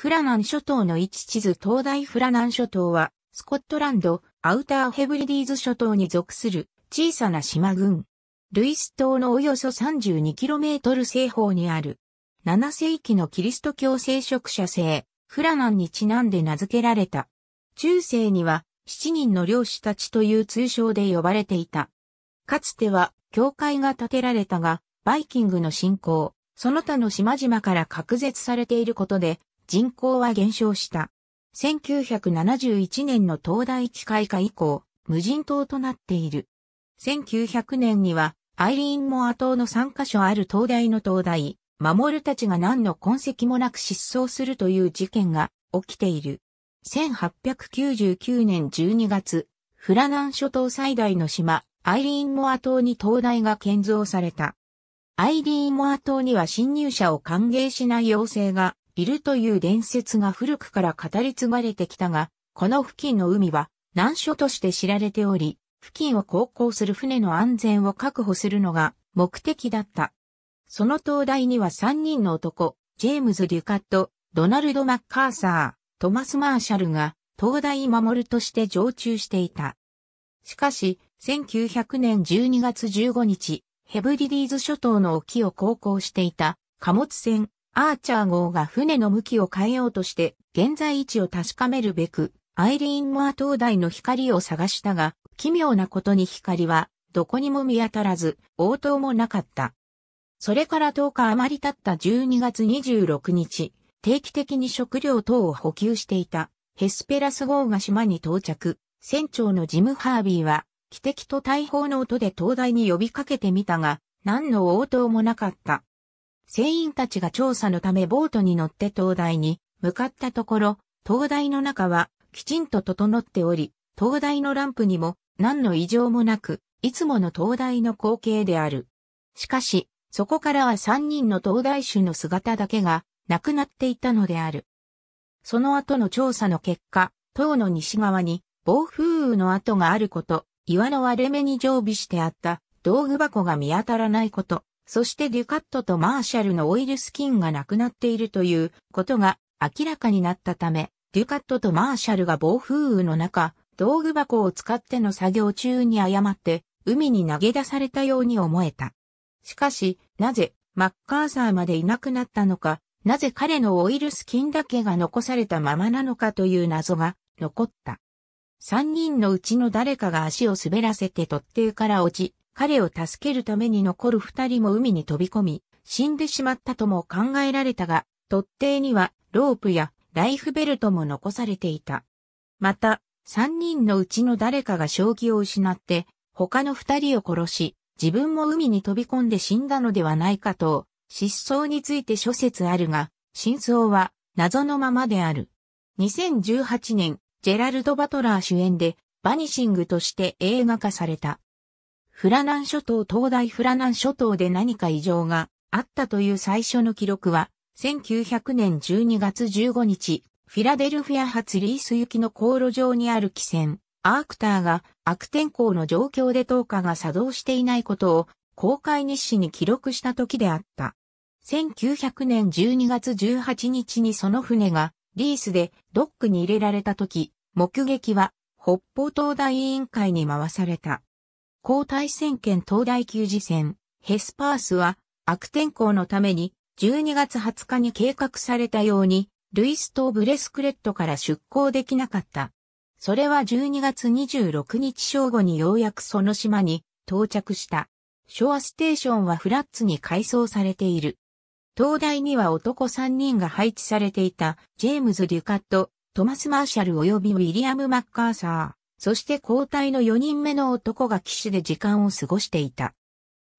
フラナン諸島の位置地図東大フラナン諸島は、スコットランド、アウターヘブリディーズ諸島に属する小さな島群。ルイス島のおよそ 32km 西方にある。7世紀のキリスト教聖職者聖、フラナンにちなんで名付けられた。中世には、7人の漁師たちという通称で呼ばれていた。かつては、教会が建てられたが、バイキングの信仰、その他の島々から隔絶されていることで、人口は減少した。1971年の東大機械化以降、無人島となっている。1900年には、アイリーン・モア島の3カ所ある東大の東大、守るたちが何の痕跡もなく失踪するという事件が起きている。1899年12月、フラナン諸島最大の島、アイリーン・モア島に灯台が建造された。アイリーン・モア島には侵入者を歓迎しない要請がいるという伝説が古くから語り継がれてきたが、この付近の海は難所として知られており、付近を航行する船の安全を確保するのが目的だった。その灯台には3人の男、ジェームズ・デュカット、ドナルド・マッカーサー、トマス・マーシャルが灯台守るとして常駐していた。しかし、1900年12月15日、ヘブリディーズ諸島の沖を航行していた貨物船アーチャー号が船の向きを変えようとして、現在位置を確かめるべく、アイリーン・モア灯台の光を探したが、奇妙なことに光は、どこにも見当たらず、応答もなかった。それから10日余り経った12月26日、定期的に食料等を補給していた、ヘスペラス号が島に到着、船長のジム・ハービーは、汽笛と大砲の音で灯台に呼びかけてみたが、何の応答もなかった。船員たちが調査のためボートに乗って灯台に向かったところ、灯台の中はきちんと整っており、灯台のランプにも何の異常もなく、いつもの灯台の光景である。しかし、そこからは三人の灯台主の姿だけがなくなっていたのである。その後の調査の結果、塔の西側に暴風雨の跡があること、岩の割れ目に常備してあった道具箱が見当たらないこと、そしてデュカットとマーシャルのオイルスキンがなくなっているということが明らかになったため、デュカットとマーシャルが暴風雨の中、道具箱を使っての作業中に誤って海に投げ出されたように思えた。しかし、なぜマッカーサーまでいなくなったのか、なぜ彼のオイルスキンだけが残されたままなのかという謎が残った。三人のうちの誰かが足を滑らせて取っ手から落ち、彼を助けるために残る二人も海に飛び込み、死んでしまったとも考えられたが、突定にはロープやライフベルトも残されていた。また、三人のうちの誰かが正気を失って、他の二人を殺し、自分も海に飛び込んで死んだのではないかと、失踪について諸説あるが、真相は謎のままである。2018年、ジェラルド・バトラー主演で、バニシングとして映画化された。フラナン諸島東大フラナン諸島で何か異常があったという最初の記録は、1900年12月15日、フィラデルフィア発リース行きの航路上にある汽船、アークターが悪天候の状況で投下が作動していないことを公開日誌に記録した時であった。1900年12月18日にその船がリースでドックに入れられた時、目撃は北方東大委員会に回された。交代戦兼東大球児戦、ヘスパースは悪天候のために12月20日に計画されたように、ルイス島ブレスクレットから出港できなかった。それは12月26日正午にようやくその島に到着した。ショアステーションはフラッツに改装されている。東大には男3人が配置されていたジェームズ・デュカット、トマス・マーシャル及びウィリアム・マッカーサー。そして交代の4人目の男が騎士で時間を過ごしていた。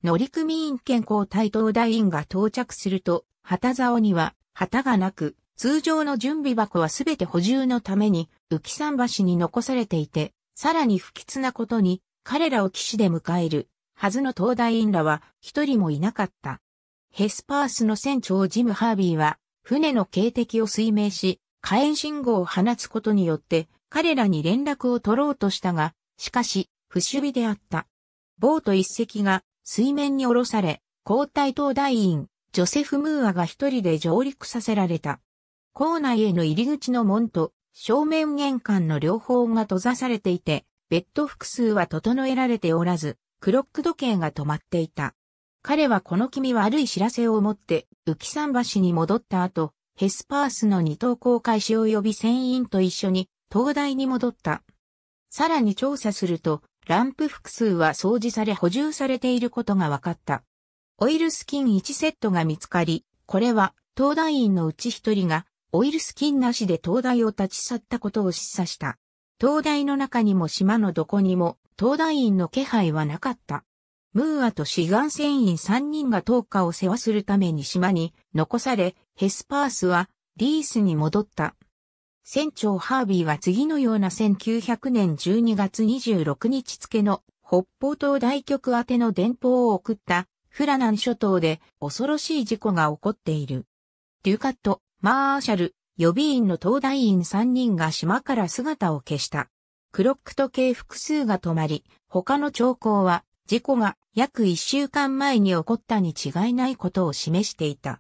乗組員兼交代東大員が到着すると、旗竿には旗がなく、通常の準備箱はすべて補充のために浮桟橋に残されていて、さらに不吉なことに彼らを騎士で迎えるはずの東大員らは一人もいなかった。ヘスパースの船長ジム・ハービーは船の警笛を推命し、火炎信号を放つことによって彼らに連絡を取ろうとしたが、しかし、不守備であった。ボート一隻が水面に下ろされ、交代灯大員、ジョセフ・ムーアが一人で上陸させられた。校内への入り口の門と正面玄関の両方が閉ざされていて、ベッド複数は整えられておらず、クロック時計が止まっていた。彼はこの気味悪い知らせを持って、浮桟橋に戻った後、ヘスパースの二等航海士及び船員と一緒に、東大に戻った。さらに調査すると、ランプ複数は掃除され補充されていることが分かった。オイルスキン1セットが見つかり、これは東大員のうち一人がオイルスキンなしで東大を立ち去ったことを示唆した。東大の中にも島のどこにも東大員の気配はなかった。ムーアと志願船員3人が10日を世話するために島に残され、ヘスパースはリースに戻った。船長ハービーは次のような1900年12月26日付の北方島大局宛ての電報を送ったフラナン諸島で恐ろしい事故が起こっている。デュカット、マーシャル、予備員の東大員3人が島から姿を消した。クロック時計複数が止まり、他の兆候は事故が約1週間前に起こったに違いないことを示していた。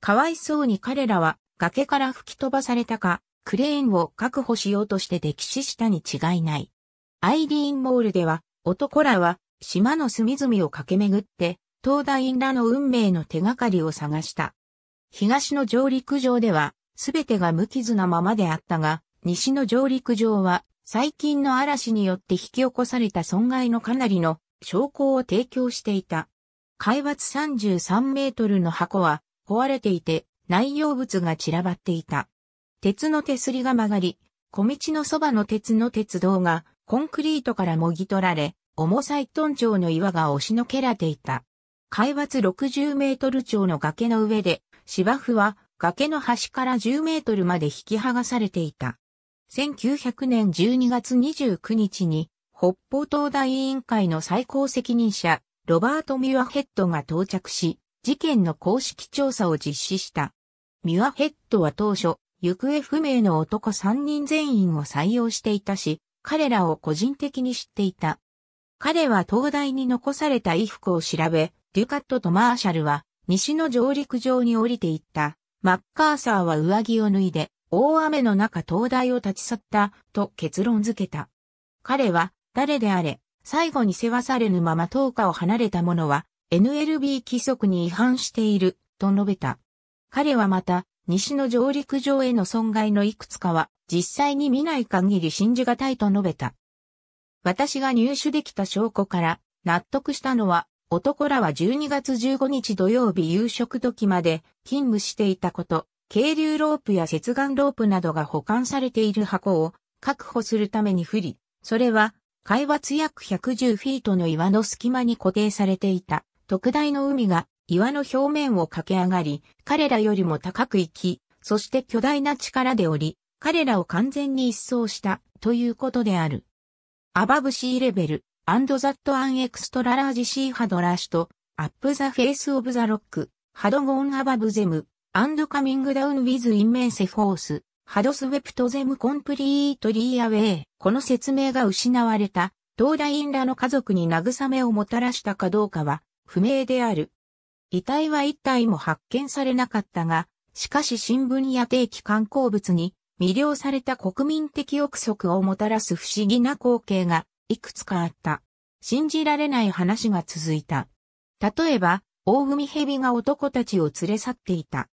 かわいそうに彼らは崖から吹き飛ばされたか、クレーンを確保しようとして溺死したに違いない。アイリーンモールでは、男らは島の隅々を駆け巡って、東大院らの運命の手がかりを探した。東の上陸上では、すべてが無傷なままであったが、西の上陸上は、最近の嵐によって引き起こされた損害のかなりの証拠を提供していた。海抜33メートルの箱は壊れていて、内容物が散らばっていた。鉄の手すりが曲がり、小道のそばの鉄の鉄道がコンクリートからもぎ取られ、重さ一トン超の岩が押しのけられていた。海抜60メートル超の崖の上で、芝生は崖の端から10メートルまで引き剥がされていた。1900年12月29日に、北方東大委員会の最高責任者、ロバート・ミュアヘッドが到着し、事件の公式調査を実施した。ミュアヘッドは当初、行方不明の男3人全員を採用していたし、彼らを個人的に知っていた。彼は東大に残された衣服を調べ、デュカットとマーシャルは西の上陸上に降りていった。マッカーサーは上着を脱いで、大雨の中東大を立ち去った、と結論付けた。彼は、誰であれ、最後に世話されぬまま10日を離れた者は、NLB 規則に違反している、と述べた。彼はまた、西の上陸上への損害のいくつかは、実際に見ない限り信じがたいと述べた。私が入手できた証拠から納得したのは、男らは12月15日土曜日夕食時まで勤務していたこと、渓流ロープや接岸ロープなどが保管されている箱を確保するために不利。それは、海抜約110フィートの岩の隙間に固定されていた特大の海が岩の表面を駆け上がり、彼らよりも高く行き、そして巨大な力でおり、彼らを完全に一掃したということである。アバブシーレベル、アンドザットアンエクストララージシーハドラーシと、アップザフェイスオブザロック、ハドゴーンアバブゼム、アンドカミングダウンウィズインメンセフォース、ハドスウェプトゼムコンプリートリーアウェイ。この説明が失われた、東大院らの家族に慰めをもたらしたかどうかは不明である。遺体は一体も発見されなかったが、しかし新聞や定期観光物に魅了された国民的憶測をもたらす不思議な光景がいくつかあった。信じられない話が続いた。例えば、大海蛇が男たちを連れ去っていた。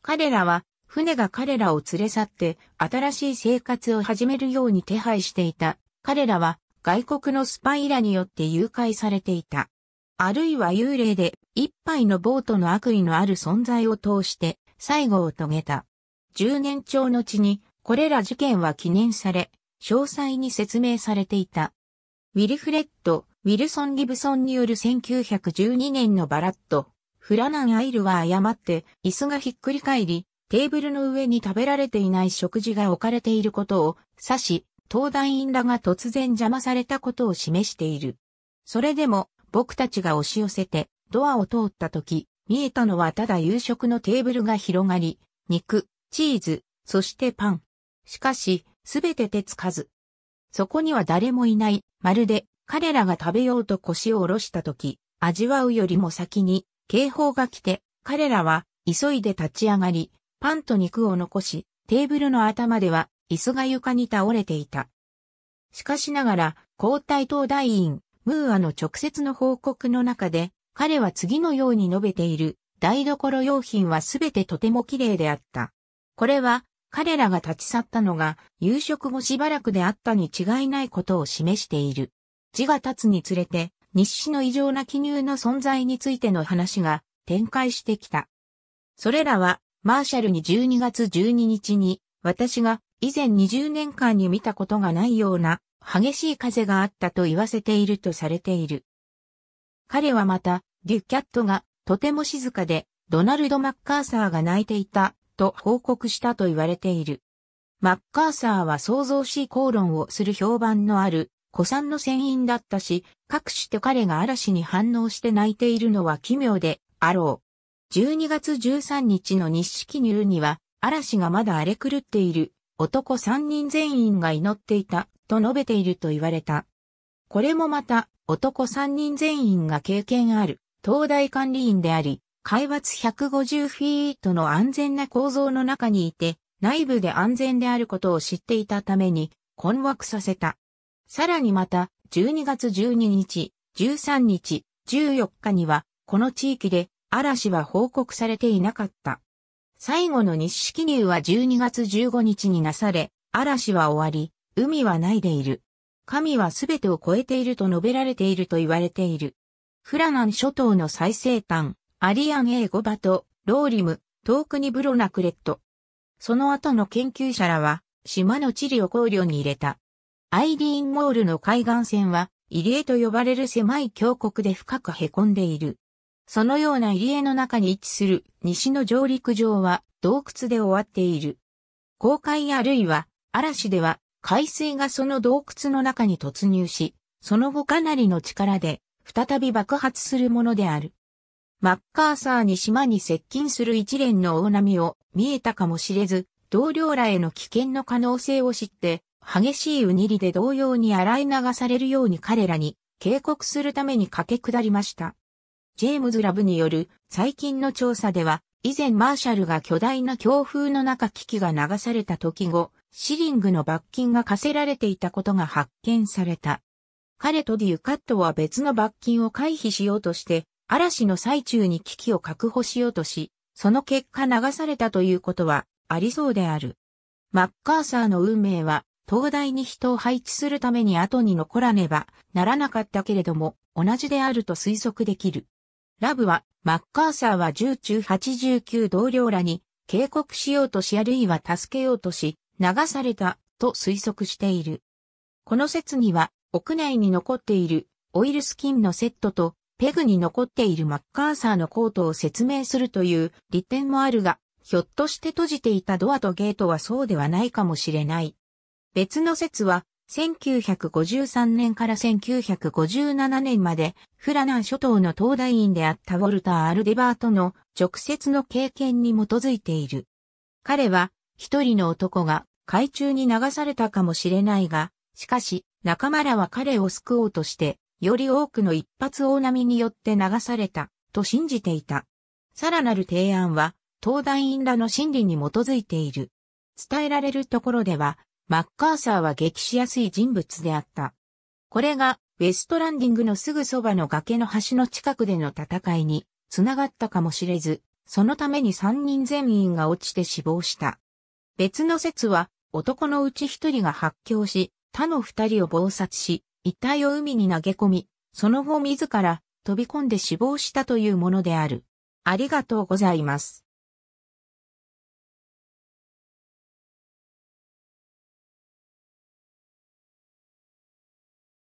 彼らは、船が彼らを連れ去って、新しい生活を始めるように手配していた。彼らは、外国のスパイラによって誘拐されていた。あるいは幽霊で一杯のボートの悪意のある存在を通して最後を遂げた。十年長の地にこれら事件は記念され、詳細に説明されていた。ウィルフレッド・ウィルソン・ギブソンによる1912年のバラット、フラナン・アイルは誤って椅子がひっくり返り、テーブルの上に食べられていない食事が置かれていることを指し、登壇員らが突然邪魔されたことを示している。それでも、僕たちが押し寄せて、ドアを通った時、見えたのはただ夕食のテーブルが広がり、肉、チーズ、そしてパン。しかし、すべて手つかず。そこには誰もいない、まるで彼らが食べようと腰を下ろした時、味わうよりも先に警報が来て、彼らは急いで立ち上がり、パンと肉を残し、テーブルの頭では椅子が床に倒れていた。しかしながら、交代党大員、ムーアの直接の報告の中で、彼は次のように述べている、台所用品はすべてとても綺麗であった。これは、彼らが立ち去ったのが、夕食後しばらくであったに違いないことを示している。字が立つにつれて、日誌の異常な記入の存在についての話が展開してきた。それらは、マーシャルに12月12日に、私が以前20年間に見たことがないような激しい風があったと言わせているとされている。彼はまた、デュキャットがとても静かで、ドナルド・マッカーサーが泣いていたと報告したと言われている。マッカーサーは想像し口論をする評判のある古参の船員だったし、各種と彼が嵐に反応して泣いているのは奇妙であろう。12月13日の日式ニューには、嵐がまだ荒れ狂っている男3人全員が祈っていたと述べていると言われた。これもまた、男三人全員が経験ある、東大管理員であり、海抜150フィートの安全な構造の中にいて、内部で安全であることを知っていたために、困惑させた。さらにまた、12月12日、13日、14日には、この地域で嵐は報告されていなかった。最後の日式入は12月15日になされ、嵐は終わり、海はないでいる。神はすべてを超えていると述べられていると言われている。フラナン諸島の最西端、アリアン・エーゴバと、ローリム、遠くにブロナクレット。その後の研究者らは、島の地理を考慮に入れた。アイリーン・モールの海岸線は、入江と呼ばれる狭い峡谷で深く凹んでいる。そのような入江の中に位置する西の上陸上は洞窟で終わっている。航海あるいは嵐では海水がその洞窟の中に突入し、その後かなりの力で再び爆発するものである。マッカーサーに島に接近する一連の大波を見えたかもしれず、同僚らへの危険の可能性を知って、激しいうにりで同様に洗い流されるように彼らに警告するために駆け下りました。ジェームズ・ラブによる最近の調査では、以前マーシャルが巨大な強風の中危機が流された時後、シリングの罰金が課せられていたことが発見された。彼とデュカットは別の罰金を回避しようとして、嵐の最中に危機を確保しようとし、その結果流されたということはありそうである。マッカーサーの運命は、東大に人を配置するために後に残らねばならなかったけれども、同じであると推測できる。ラブは、マッカーサーは10中89同僚らに警告しようとしあるいは助けようとし、流されたと推測している。この説には屋内に残っているオイルスキンのセットとペグに残っているマッカーサーのコートを説明するという利点もあるが、ひょっとして閉じていたドアとゲートはそうではないかもしれない。別の説は、1953年から1957年まで、フラナン諸島の東大院であったウォルター・アルデバートの直接の経験に基づいている。彼は、一人の男が海中に流されたかもしれないが、しかし、仲間らは彼を救おうとして、より多くの一発大波によって流された、と信じていた。さらなる提案は、東大院らの心理に基づいている。伝えられるところでは、マッカーサーは激しやすい人物であった。これが、ウェストランディングのすぐそばの崖の橋の近くでの戦いに、つながったかもしれず、そのために3人全員が落ちて死亡した。別の説は、男のうち一人が発狂し、他の二人を暴殺し、遺体を海に投げ込み、その後自ら飛び込んで死亡したというものである。ありがとうございます。